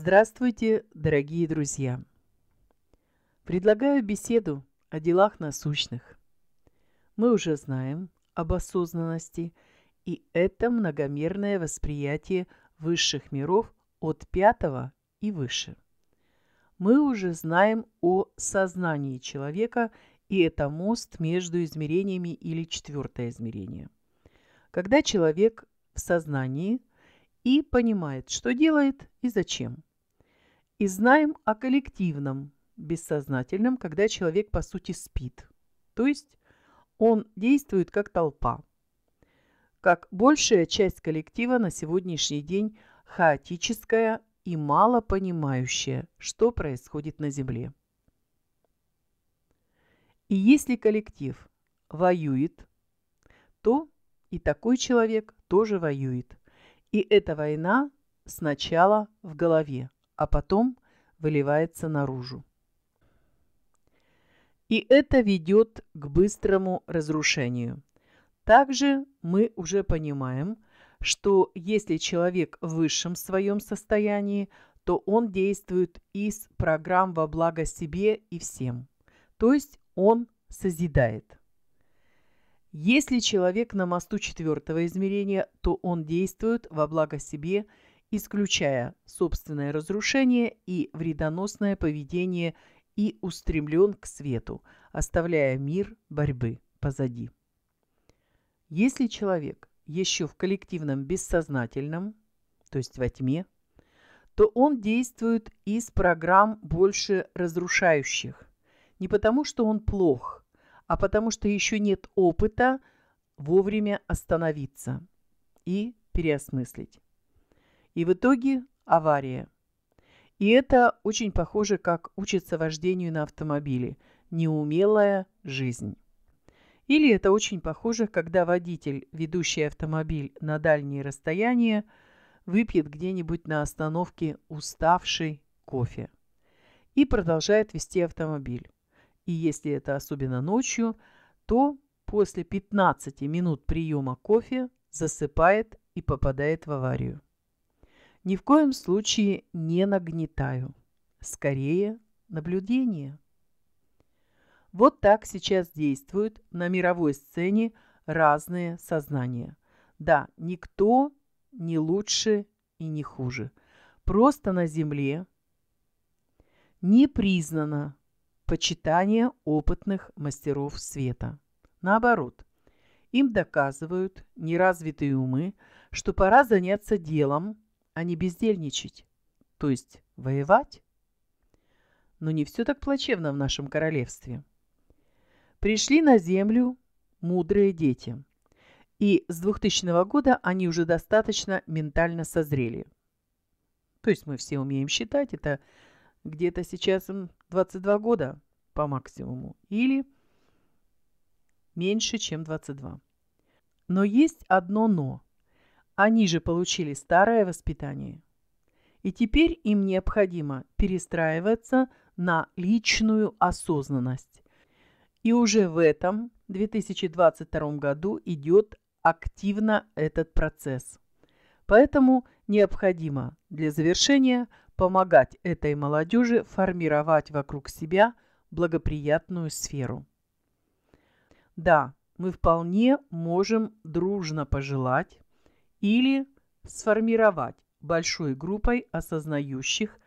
Здравствуйте, дорогие друзья! Предлагаю беседу о делах насущных. Мы уже знаем об осознанности, и это многомерное восприятие высших миров от пятого и выше. Мы уже знаем о сознании человека, и это мост между измерениями или четвертое измерение. Когда человек в сознании – и понимает, что делает и зачем и знаем о коллективном бессознательном, когда человек по сути спит. То есть он действует как толпа. Как большая часть коллектива на сегодняшний день хаотическая и мало понимающая, что происходит на Земле. И если коллектив воюет, то и такой человек тоже воюет. И эта война сначала в голове, а потом выливается наружу. И это ведет к быстрому разрушению. Также мы уже понимаем, что если человек в высшем своем состоянии, то он действует из программ во благо себе и всем. То есть он созидает. Если человек на мосту четвертого измерения, то он действует во благо себе и исключая собственное разрушение и вредоносное поведение и устремлен к свету, оставляя мир борьбы позади. Если человек еще в коллективном бессознательном, то есть во тьме, то он действует из программ больше разрушающих. Не потому, что он плох, а потому, что еще нет опыта вовремя остановиться и переосмыслить. И в итоге авария. И это очень похоже, как учится вождению на автомобиле. Неумелая жизнь. Или это очень похоже, когда водитель, ведущий автомобиль на дальние расстояния, выпьет где-нибудь на остановке уставший кофе и продолжает вести автомобиль. И если это особенно ночью, то после 15 минут приема кофе засыпает и попадает в аварию. Ни в коем случае не нагнетаю. Скорее, наблюдение. Вот так сейчас действуют на мировой сцене разные сознания. Да, никто не лучше и не хуже. Просто на Земле не признано почитание опытных мастеров света. Наоборот, им доказывают неразвитые умы, что пора заняться делом, а не бездельничать, то есть воевать. Но не все так плачевно в нашем королевстве. Пришли на землю мудрые дети, и с 2000 года они уже достаточно ментально созрели. То есть мы все умеем считать, это где-то сейчас 22 года по максимуму, или меньше, чем 22. Но есть одно «но». Они же получили старое воспитание. И теперь им необходимо перестраиваться на личную осознанность. И уже в этом 2022 году идет активно этот процесс. Поэтому необходимо для завершения помогать этой молодежи формировать вокруг себя благоприятную сферу. Да, мы вполне можем дружно пожелать или сформировать большой группой осознающих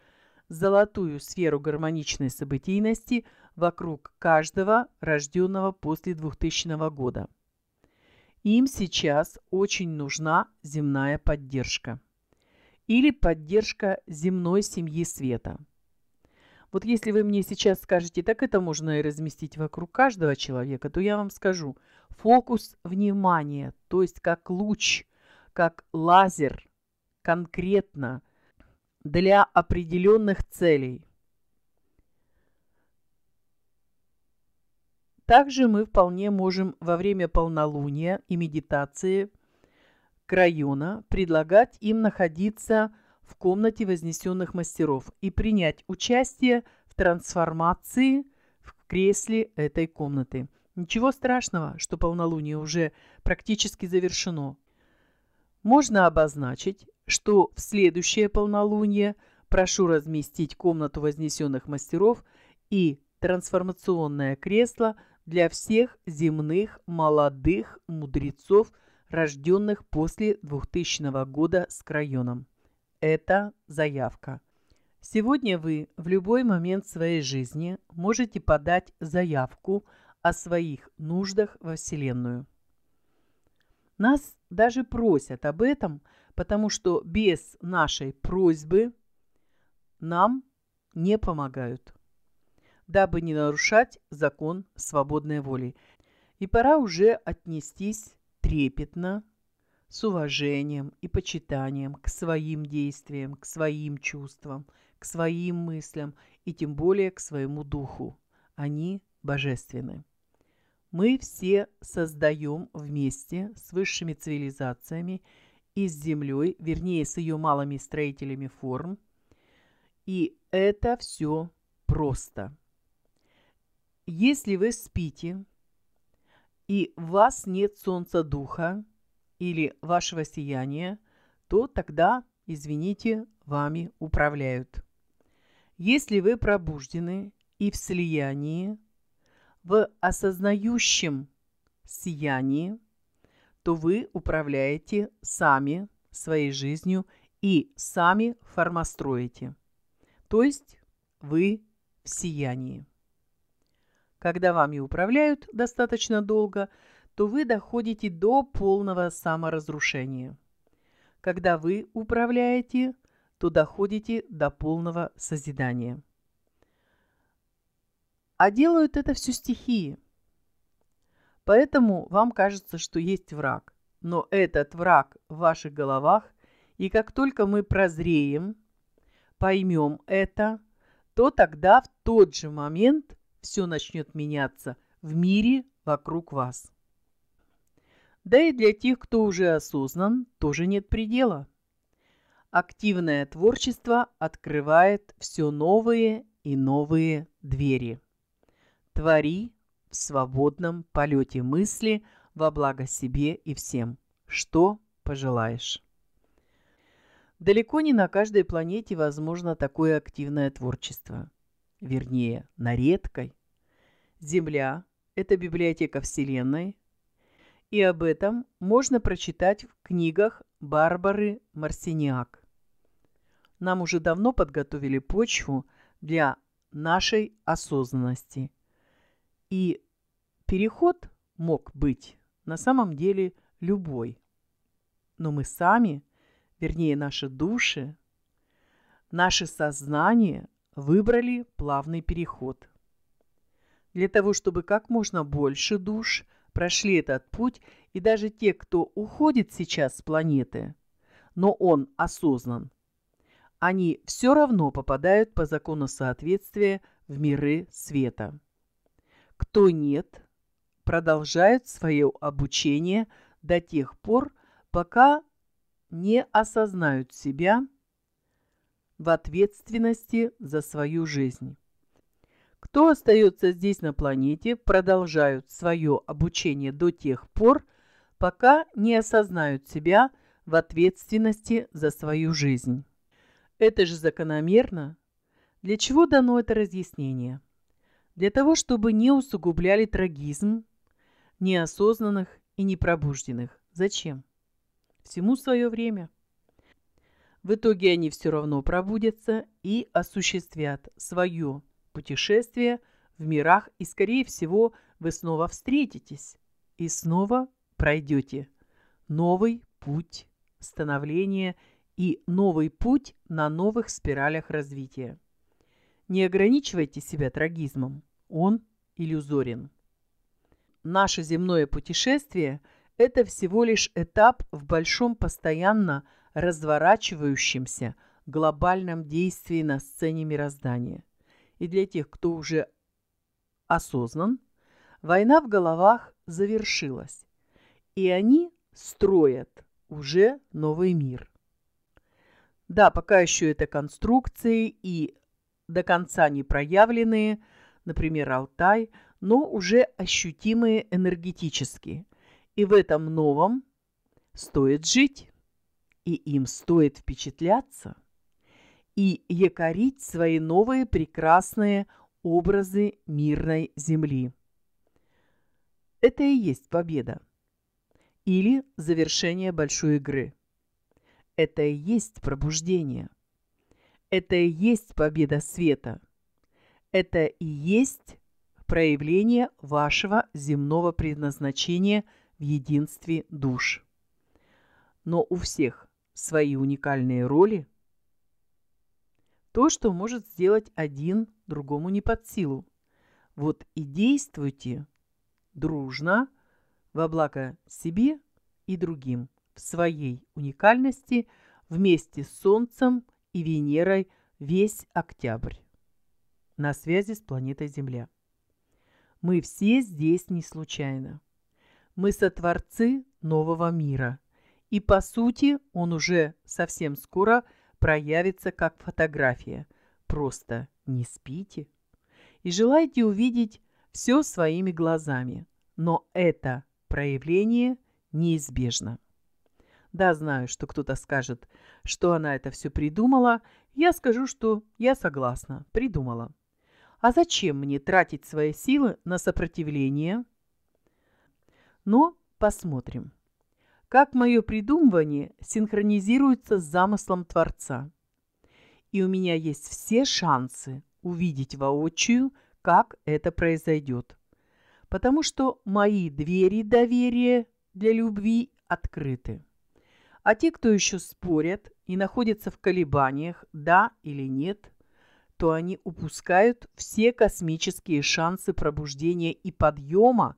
золотую сферу гармоничной событийности вокруг каждого рожденного после 2000 года. Им сейчас очень нужна земная поддержка или поддержка земной семьи света. Вот если вы мне сейчас скажете, так это можно и разместить вокруг каждого человека, то я вам скажу, фокус внимания, то есть как луч – как лазер конкретно для определенных целей. Также мы вполне можем во время полнолуния и медитации крайона предлагать им находиться в комнате вознесенных мастеров и принять участие в трансформации в кресле этой комнаты. Ничего страшного, что полнолуние уже практически завершено можно обозначить, что в следующее полнолуние прошу разместить комнату вознесенных мастеров и трансформационное кресло для всех земных молодых мудрецов, рожденных после 2000 года с крайоном. Это заявка. Сегодня вы в любой момент своей жизни можете подать заявку о своих нуждах во Вселенную. Нас даже просят об этом, потому что без нашей просьбы нам не помогают, дабы не нарушать закон свободной воли. И пора уже отнестись трепетно, с уважением и почитанием к своим действиям, к своим чувствам, к своим мыслям и тем более к своему духу. Они божественны мы все создаем вместе с высшими цивилизациями и с Землей, вернее, с ее малыми строителями форм. И это все просто. Если вы спите, и в вас нет солнца духа или вашего сияния, то тогда, извините, вами управляют. Если вы пробуждены и в слиянии, в осознающем сиянии, то вы управляете сами своей жизнью и сами формостроите. То есть вы в сиянии. Когда вами управляют достаточно долго, то вы доходите до полного саморазрушения. Когда вы управляете, то доходите до полного созидания а делают это все стихии. Поэтому вам кажется, что есть враг, но этот враг в ваших головах, и как только мы прозреем, поймем это, то тогда в тот же момент все начнет меняться в мире вокруг вас. Да и для тех, кто уже осознан, тоже нет предела. Активное творчество открывает все новые и новые двери. Твори в свободном полете мысли во благо себе и всем, что пожелаешь. Далеко не на каждой планете возможно такое активное творчество. Вернее, на редкой. Земля – это библиотека Вселенной, и об этом можно прочитать в книгах Барбары Марсиниак. Нам уже давно подготовили почву для нашей осознанности – и переход мог быть на самом деле любой. Но мы сами, вернее наши души, наше сознание выбрали плавный переход. Для того, чтобы как можно больше душ прошли этот путь, и даже те, кто уходит сейчас с планеты, но он осознан, они все равно попадают по закону соответствия в миры света кто нет, продолжают свое обучение до тех пор, пока не осознают себя в ответственности за свою жизнь. Кто остается здесь на планете, продолжают свое обучение до тех пор, пока не осознают себя в ответственности за свою жизнь. Это же закономерно. Для чего дано это разъяснение? Для того, чтобы не усугубляли трагизм неосознанных и непробужденных. Зачем? Всему свое время. В итоге они все равно пробудятся и осуществят свое путешествие в мирах, и, скорее всего, вы снова встретитесь и снова пройдете новый путь становления и новый путь на новых спиралях развития. Не ограничивайте себя трагизмом. Он иллюзорен. Наше земное путешествие – это всего лишь этап в большом постоянно разворачивающемся глобальном действии на сцене мироздания. И для тех, кто уже осознан, война в головах завершилась, и они строят уже новый мир. Да, пока еще это конструкции и до конца не проявленные, например, Алтай, но уже ощутимые энергетически. И в этом новом стоит жить, и им стоит впечатляться, и якорить свои новые прекрасные образы мирной Земли. Это и есть победа. Или завершение большой игры. Это и есть пробуждение – это и есть победа света. Это и есть проявление вашего земного предназначения в единстве душ. Но у всех свои уникальные роли. То, что может сделать один, другому не под силу. Вот и действуйте дружно во благо себе и другим в своей уникальности вместе с Солнцем – и Венерой весь октябрь на связи с планетой Земля. Мы все здесь не случайно. Мы сотворцы нового мира. И по сути он уже совсем скоро проявится как фотография. Просто не спите. И желайте увидеть все своими глазами. Но это проявление неизбежно. Да, знаю, что кто-то скажет, что она это все придумала. Я скажу, что я согласна, придумала. А зачем мне тратить свои силы на сопротивление? Но посмотрим, как мое придумывание синхронизируется с замыслом Творца. И у меня есть все шансы увидеть воочию, как это произойдет. Потому что мои двери доверия для любви открыты. А те, кто еще спорят и находятся в колебаниях, да или нет, то они упускают все космические шансы пробуждения и подъема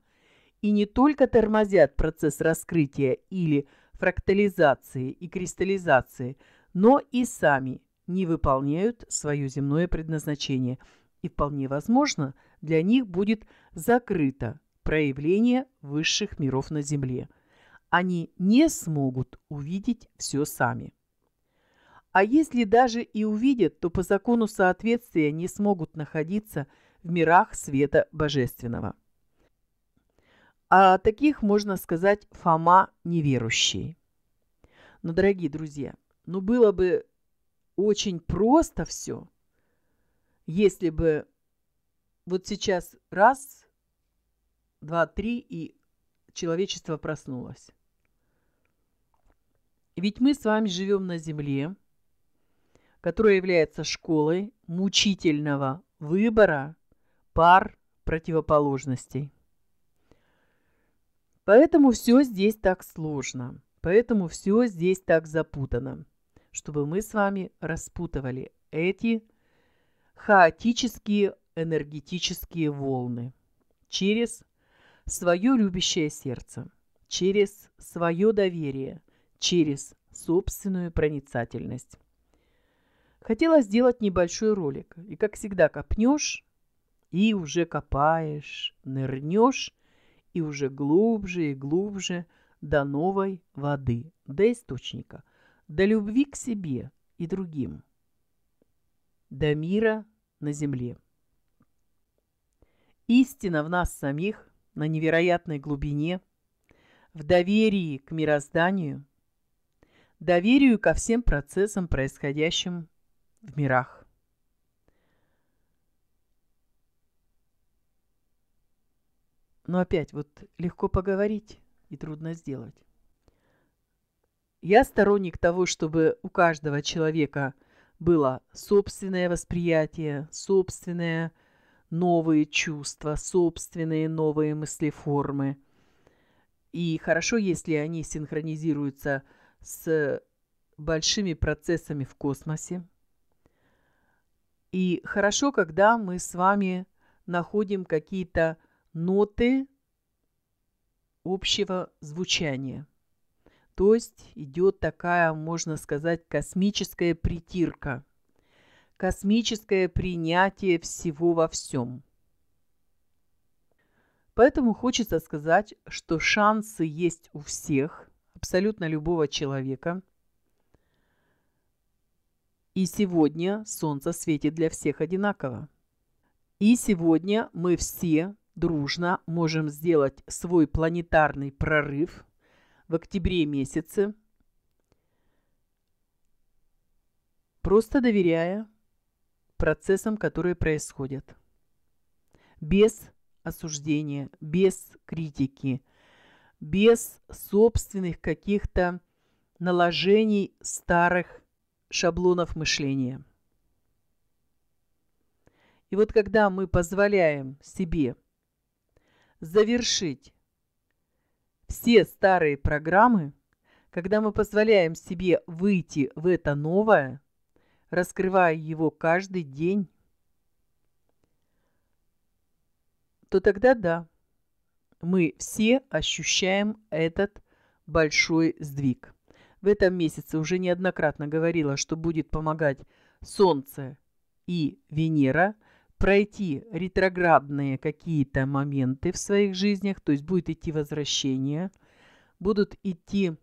и не только тормозят процесс раскрытия или фрактализации и кристаллизации, но и сами не выполняют свое земное предназначение. И вполне возможно, для них будет закрыто проявление высших миров на Земле – они не смогут увидеть все сами. А если даже и увидят, то по закону соответствия не смогут находиться в мирах света божественного. А таких, можно сказать, Фома неверующий. Но, дорогие друзья, ну было бы очень просто все, если бы вот сейчас раз, два, три, и человечество проснулось. Ведь мы с вами живем на Земле, которая является школой мучительного выбора пар противоположностей. Поэтому все здесь так сложно, поэтому все здесь так запутано, чтобы мы с вами распутывали эти хаотические энергетические волны через свое любящее сердце, через свое доверие, через собственную проницательность. Хотела сделать небольшой ролик, и, как всегда, копнешь, и уже копаешь, нырнешь, и уже глубже и глубже до новой воды, до источника, до любви к себе и другим, до мира на земле. Истина в нас самих на невероятной глубине, в доверии к мирозданию – доверию ко всем процессам, происходящим в мирах. Но опять, вот легко поговорить и трудно сделать. Я сторонник того, чтобы у каждого человека было собственное восприятие, собственные новые чувства, собственные новые мыслеформы. И хорошо, если они синхронизируются с с большими процессами в космосе. И хорошо, когда мы с вами находим какие-то ноты общего звучания. То есть идет такая, можно сказать, космическая притирка, космическое принятие всего во всем. Поэтому хочется сказать, что шансы есть у всех – абсолютно любого человека. И сегодня солнце светит для всех одинаково. И сегодня мы все дружно можем сделать свой планетарный прорыв в октябре месяце, просто доверяя процессам, которые происходят. Без осуждения, без критики – без собственных каких-то наложений старых шаблонов мышления. И вот когда мы позволяем себе завершить все старые программы, когда мы позволяем себе выйти в это новое, раскрывая его каждый день, то тогда да, мы все ощущаем этот большой сдвиг. В этом месяце уже неоднократно говорила, что будет помогать Солнце и Венера пройти ретроградные какие-то моменты в своих жизнях, то есть будет идти возвращение, будут идти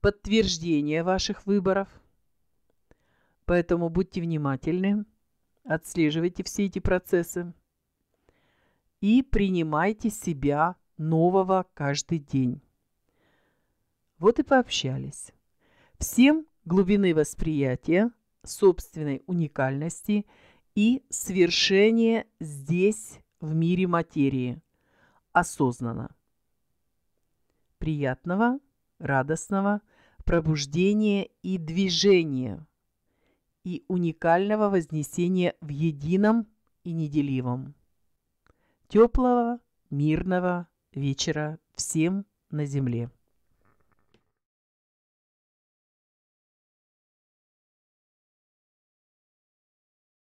подтверждения ваших выборов. Поэтому будьте внимательны, отслеживайте все эти процессы и принимайте себя нового каждый день. Вот и пообщались. Всем глубины восприятия, собственной уникальности и свершения здесь, в мире материи, осознанно. Приятного, радостного пробуждения и движения и уникального вознесения в едином и неделивом. Теплого, мирного вечера всем на Земле.